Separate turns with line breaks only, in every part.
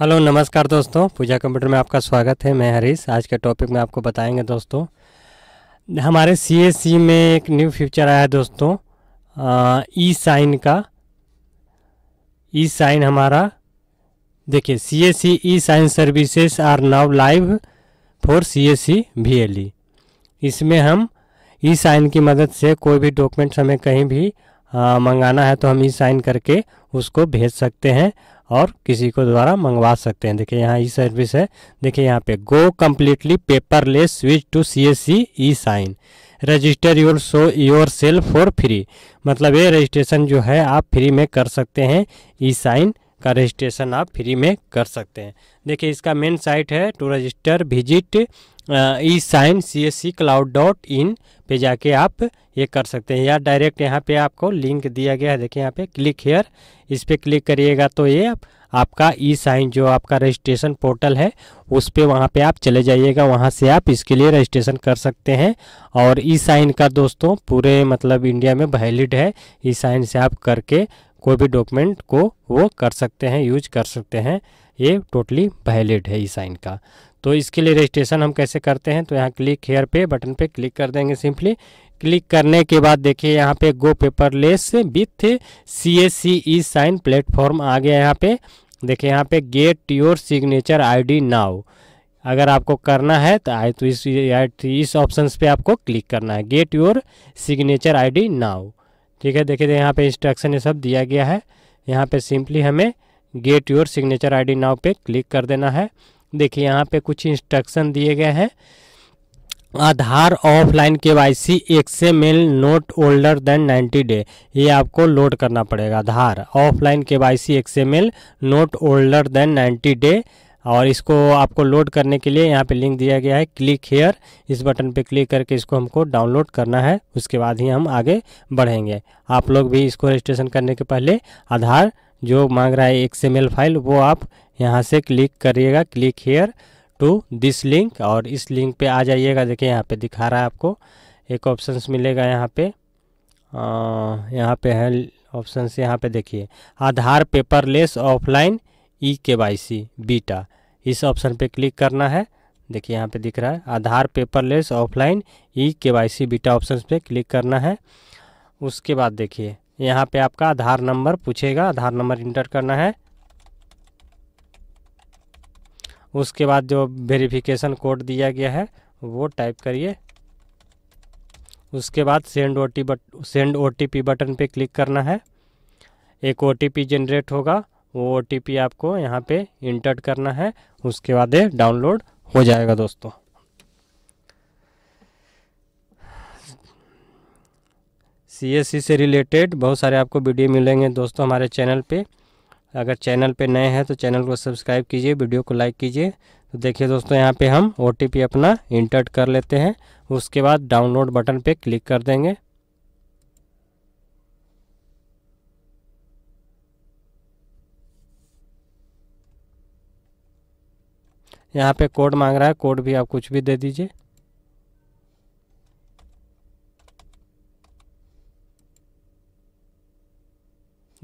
hello नमस्कार दोस्तों पूजा computer में आपका स्वागत है मैं हरीश आज के टॉपिक में आपको बताएंगे दोस्तों हमारे सी e में एक न्यू फीचर आया है दोस्तों ई साइन का ई साइन हमारा देखिए C S C e sign services are now live for C S C L E इसमें हम ई साइन की मदद से कोई भी डॉक्यूमेंट्स हमें कहीं भी मंगाना है तो हम ई साइन करके उसको भेज सकते हैं और किसी को द्वारा मंगवा सकते हैं देखिए यहाँ ई सर्विस है देखिए यहाँ पे go completely paperless switch to C S C e sign register your show yourself for free मतलब ये रजिस्ट्रेशन जो है आप फ्री में कर सकते हैं ई साइन का रजिस्ट्रेशन आप फ्री में कर सकते हैं देखिए इसका मेन साइट है to register visit e sign C S C cloud dot in पर जाके आप ये कर सकते हैं या डायरेक्ट यहाँ पे आपको लिंक दिया गया है देखिए यहाँ पे क्लिक हेयर इस पर क्लिक करिएगा तो ये आप, आपका ई साइन जो आपका रजिस्ट्रेशन पोर्टल है उस पर वहाँ पे आप चले जाइएगा वहाँ से आप इसके लिए रजिस्ट्रेशन कर सकते हैं और ई साइन का दोस्तों पूरे मतलब इंडिया में वैलिड है ई साइन से आप करके कोई भी डॉक्यूमेंट को वो कर सकते हैं यूज कर सकते हैं ये टोटली वैलिड है ई साइन का तो इसके लिए रजिस्ट्रेशन हम कैसे करते हैं तो यहाँ क्लिक हेयर पे बटन पे क्लिक कर देंगे सिंपली क्लिक करने के बाद देखिए यहाँ पे go paperless with C S C e sign platform आ गया यहाँ पे देखिए यहाँ पे get your signature ID now अगर आपको करना है तो आई तो इस इस ऑप्शन पे आपको क्लिक करना है get your signature ID now ठीक है देखिए तो यहाँ पे इंस्ट्रक्शन ये सब दिया गया है यहाँ पे सिंपली हमें get your signature ID now पे क्लिक कर देना है देखिए यहाँ पे कुछ इंस्ट्रक्शन दिए गए हैं Aadhaar offline K Y C XML not older than 90 day ये आपको लोड करना पड़ेगा Aadhaar offline K Y C XML not older than 90 day और इसको आपको लोड करने के लिए यहाँ पे लिंक दिया गया है क्लिक हेयर इस बटन पे क्लिक करके इसको हमको डाउनलोड करना है उसके बाद ही हम आगे बढ़ेंगे आप लोग भी इसको रजिस्ट्रेशन करने के पहले आधार जो मांग रहा है एक्स फाइल वो आप यहाँ से क्लिक करिएगा click here to this link और इस लिंक पे आ जाइएगा देखिए यहाँ पे दिखा रहा है आपको एक ऑप्शंस मिलेगा यहाँ पे यहाँ पे है ऑप्शंस यहाँ पे देखिए आधार paperless offline e K Y C beta इस ऑप्शन पे क्लिक करना है देखिए यहाँ पे दिख रहा है आधार paperless offline e K Y C beta option पे क्लिक करना है उसके बाद देखिए यहाँ पे आपका आधार नंबर पूछेगा आधार नंबर इंटर करना है उसके बाद जो वेरिफिकेशन कोड दिया गया है वो टाइप करिए उसके बाद send O T but send O T P button पे क्लिक करना है एक ओ टी पी जनरेट होगा वो ओ टी पी आपको यहाँ पे इंटर करना है उसके बाद ये डाउनलोड हो जाएगा दोस्तों सी एस सी से रिलेटेड बहुत सारे आपको वीडियो मिलेंगे दोस्तों हमारे चैनल पे अगर चैनल पे नए हैं तो चैनल को सब्सक्राइब कीजिए वीडियो को लाइक कीजिए तो देखिए दोस्तों यहाँ पे हम ओ अपना इंटर्ट कर लेते हैं उसके बाद डाउनलोड बटन पे क्लिक कर देंगे यहाँ पे कोड मांग रहा है कोड भी आप कुछ भी दे दीजिए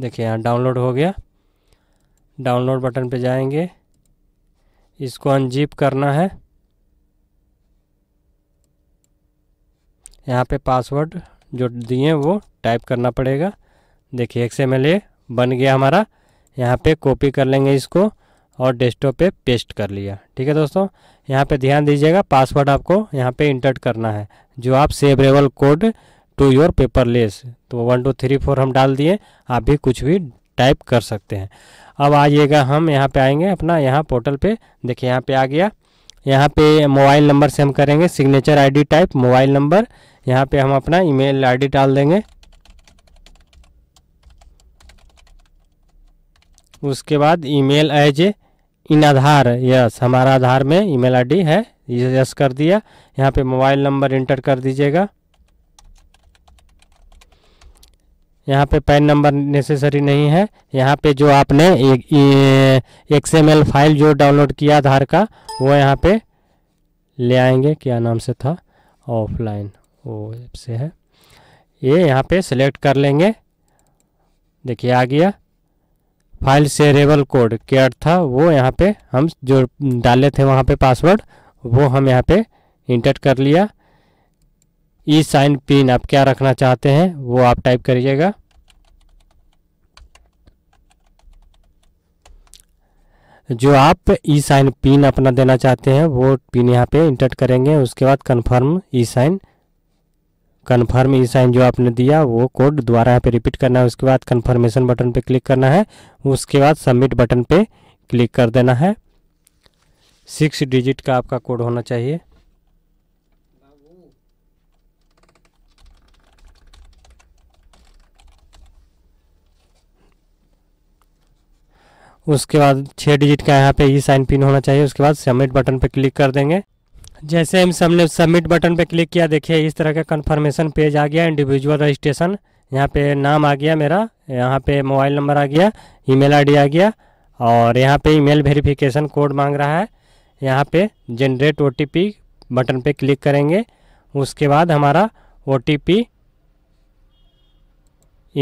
देखिए यहाँ डाउनलोड हो गया डाउनलोड बटन पे जाएंगे इसको अनजिप करना है यहाँ पे पासवर्ड जो दिए वो टाइप करना पड़ेगा देखिए एक से ये बन गया हमारा यहाँ पे कॉपी कर लेंगे इसको और डेस्कटॉप पे पेस्ट कर लिया ठीक है दोस्तों यहाँ पे ध्यान दीजिएगा पासवर्ड आपको यहाँ पे इंटर करना है जो आप shareable code to your paperless तो वन टू थ्री फोर हम डाल दिए आप भी कुछ भी टाइप कर सकते हैं अब आइएगा हम यहाँ पे आएंगे अपना यहाँ पोर्टल पे देखिए यहाँ पे आ गया यहाँ पे मोबाइल नंबर से हम करेंगे signature ID type mobile number यहाँ पे हम अपना ईमेल आईडी डाल देंगे उसके बाद email as in Aadhaar yes हमारा आधार में ईमेल आईडी है यस कर दिया यहाँ पे मोबाइल नंबर इंटर कर दीजिएगा यहाँ पे पैन नंबर नेसेसरी नहीं है यहाँ पे जो आपने एक्स एम एल फाइल जो डाउनलोड किया आधार का वो यहाँ पे ले आएंगे क्या नाम से था ऑफलाइन वो से है ये यहाँ पे सिलेक्ट कर लेंगे देखिए आ गया फाइल रेबल कोड क्या था वो यहाँ पे हम जो डाले थे वहाँ पे पासवर्ड वो हम यहाँ पे इंटर कर लिया ई साइन पिन आप क्या रखना चाहते हैं वो आप टाइप करिएगा जो आप ई साइन पिन अपना देना चाहते हैं वो पिन यहाँ पे इंटर करेंगे उसके बाद confirm e sign confirm e sign जो आपने दिया वो कोड दोबारा यहाँ पे रिपीट करना है उसके बाद कन्फर्मेशन बटन पे क्लिक करना है उसके बाद सबमिट बटन पे क्लिक कर देना है सिक्स डिजिट का आपका कोड होना चाहिए उसके बाद छः डिजिट का यहाँ पे ई साइन पिन होना चाहिए उसके बाद सबमिट बटन पर क्लिक कर देंगे जैसे हम सबने सबमिट बटन पर क्लिक किया देखिए इस तरह का कन्फर्मेशन पेज आ गया इंडिविजुअल रजिस्ट्रेशन यहाँ पे नाम आ गया मेरा यहाँ पे मोबाइल नंबर आ गया ईमेल आईडी आ गया और यहाँ पे ईमेल वेरिफिकेशन कोड मांग रहा है यहाँ पे जनरेट ओ बटन पर क्लिक करेंगे उसके बाद हमारा ओ टी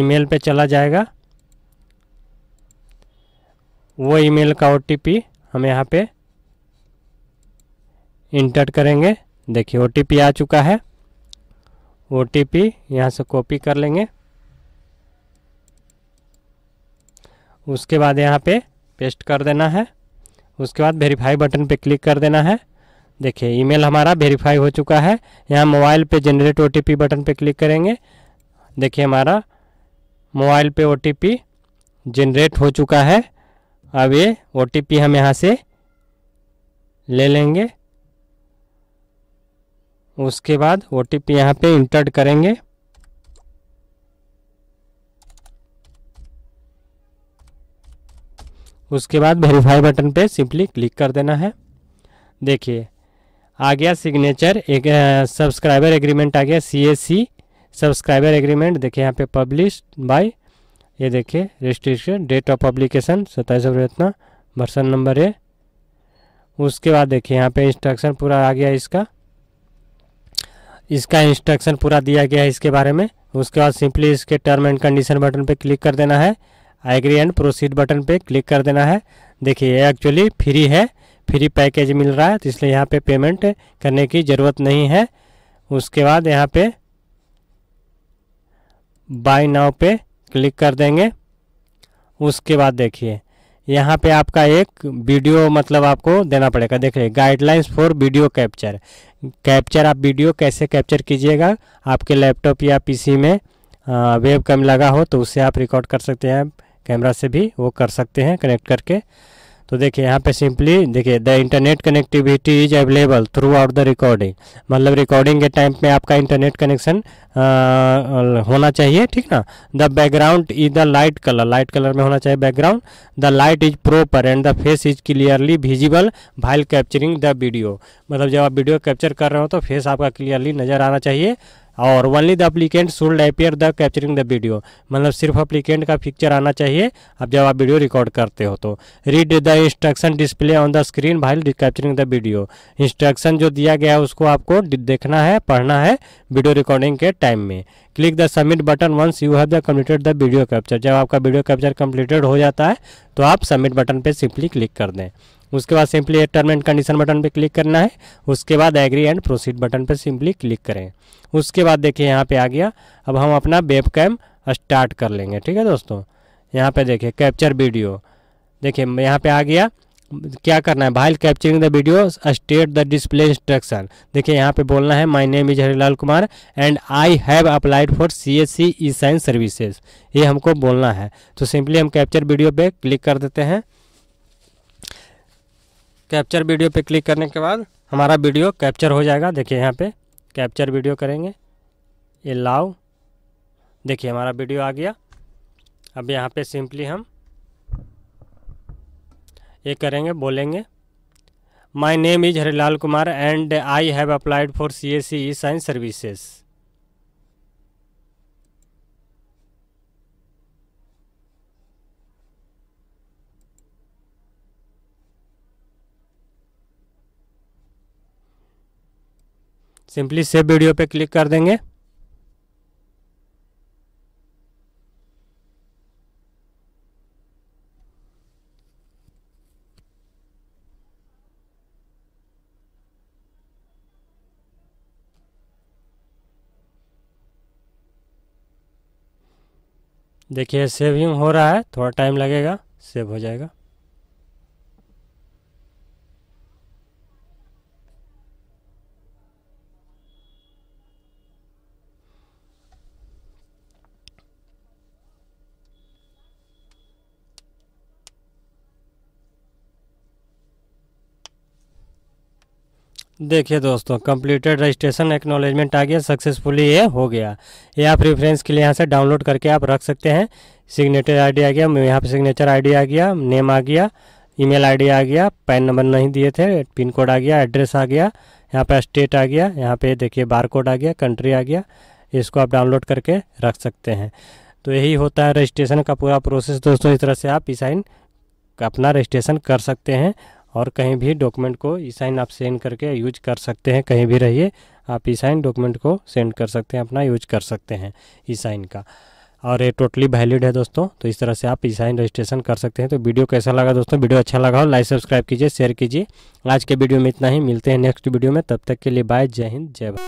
ईमेल पे चला जाएगा वो ईमेल का ओ हम यहाँ पे इंटर करेंगे देखिए ओ आ चुका है ओ टी पी यहाँ से कॉपी कर लेंगे उसके बाद यहाँ पे पेस्ट कर देना है उसके बाद वेरीफाई बटन पे क्लिक कर देना है देखिए ईमेल हमारा वेरीफाई हो चुका है यहाँ मोबाइल पे जनरेट ओ बटन पे क्लिक करेंगे देखिए हमारा मोबाइल पे ओ जनरेट हो चुका है अब ये ओ हम यहाँ से ले लेंगे उसके बाद ओ टी पी यहाँ पर इंटर करेंगे उसके बाद वेरीफाई बटन पे सिंपली क्लिक कर देना है देखिए आ गया सिग्नेचर एक सब्सक्राइबर एग्रीमेंट आ गया सी सी सब्सक्राइबर एग्रीमेंट देखिए यहाँ पे पब्लिश बाय ये देखिए रजिस्ट्रेशन डेट ऑफ पब्लिकेशन सत्ताईस फरवरी इतना वर्सन नंबर है उसके बाद देखिए यहाँ पे इंस्ट्रक्शन पूरा आ गया इसका इसका इंस्ट्रक्शन पूरा दिया गया है इसके बारे में उसके बाद सिंपली इसके टर्म एंड कंडीशन बटन पे क्लिक कर देना है एग्री एंड प्रोसीड बटन पे क्लिक कर देना है देखिए ये एक्चुअली फ्री है फ्री पैकेज मिल रहा है तो इसलिए यहाँ पे पेमेंट करने की ज़रूरत नहीं है उसके बाद यहाँ पे बाय नाव पे क्लिक कर देंगे उसके बाद देखिए यहाँ पे आपका एक वीडियो मतलब आपको देना पड़ेगा देखिए guidelines for video capture capture आप वीडियो कैसे कैप्चर कीजिएगा आपके लैपटॉप या पीसी में वेब कैम लगा हो तो उससे आप रिकॉर्ड कर सकते हैं कैमरा से भी वो कर सकते हैं कनेक्ट करके तो देखिए यहाँ पे सिंपली देखिए the internet connectivity is available throughout the recording मतलब रिकॉर्डिंग के टाइम पे आपका इंटरनेट कनेक्शन होना चाहिए ठीक ना the background is the light colour light colour में होना चाहिए background the light is proper and the face is clearly visible while capturing the video मतलब जब आप वीडियो कैप्चर कर रहे हो तो फेस आपका क्लियरली नज़र आना चाहिए और only the applicant should appear the capturing the video मतलब सिर्फ अप्लीकेंट का पिक्चर आना चाहिए अब जब आप वीडियो रिकॉर्ड करते हो तो read the instruction display on the screen while capturing the video instruction जो दिया गया है उसको आपको देखना है पढ़ना है वीडियो रिकॉर्डिंग के टाइम में click the submit button once you have the completed the video capture जब आपका वीडियो कैप्चर कम्प्लीटेड हो जाता है तो आप सबमिट बटन पर सिंपली क्लिक कर दें उसके बाद simply term and condition button पर क्लिक करना है उसके बाद एग्री एंड प्रोसीड बटन पर सिंपली क्लिक करें उसके बाद देखिए यहाँ पे आ गया अब हम अपना वेब कैम स्टार्ट कर लेंगे ठीक है दोस्तों यहाँ पे देखिए कैप्चर वीडियो देखिए यहाँ पे आ गया क्या करना है while capturing the video state the display instruction देखिए यहाँ पे बोलना है my name is Harilal Kumar and I have applied for C S C e science services ये हमको बोलना है तो सिंपली हम कैप्चर वीडियो पे क्लिक कर देते हैं कैप्चर वीडियो पे क्लिक करने के बाद हमारा वीडियो कैप्चर हो जाएगा देखिए यहाँ पे कैप्चर वीडियो करेंगे ये लाओ देखिए हमारा वीडियो आ गया अब यहाँ पे सिंपली हम ये करेंगे बोलेंगे my name is Harilal Kumar and I have applied for C S C e science services simply save video पे क्लिक कर देंगे देखिए सेविंग हो रहा है थोड़ा टाइम लगेगा सेव हो जाएगा देखिए दोस्तों कंप्लीटेड रजिस्ट्रेशन एक्नॉलेजमेंट आ गया सक्सेसफुली ये हो गया ये आप रेफरेंस के लिए यहाँ से डाउनलोड करके आप रख सकते हैं सिग्नेचर आईडी आ गया यहाँ पे सिग्नेचर आईडी आ गया नेम आ गया ईमेल आईडी आ गया पैन नंबर नहीं दिए थे पिन कोड आ गया एड्रेस आ गया यहाँ पर स्टेट आ गया यहाँ पर देखिए बार कोड आ गया कंट्री आ गया इसको आप डाउनलोड करके रख सकते हैं तो यही होता है रजिस्ट्रेशन का पूरा प्रोसेस दोस्तों इस तरह से आप ई साइन अपना रजिस्ट्रेशन कर सकते हैं और कहीं भी डॉक्यूमेंट को ई साइन आप सेंड करके यूज कर सकते हैं कहीं भी रहिए आप ई साइन डॉक्यूमेंट को सेंड कर सकते हैं अपना यूज कर सकते हैं ई साइन का और ये टोटली वैलिड है दोस्तों तो इस तरह से आप ई साइन रजिस्ट्रेशन कर सकते हैं तो वीडियो कैसा लगा दोस्तों वीडियो अच्छा लगा हो लाइक सब्सक्राइब कीजिए शेयर कीजिए आज के वीडियो में इतना ही मिलते हैं नेक्स्ट वीडियो में तब तक के लिए बाय जय हिंद जय भारत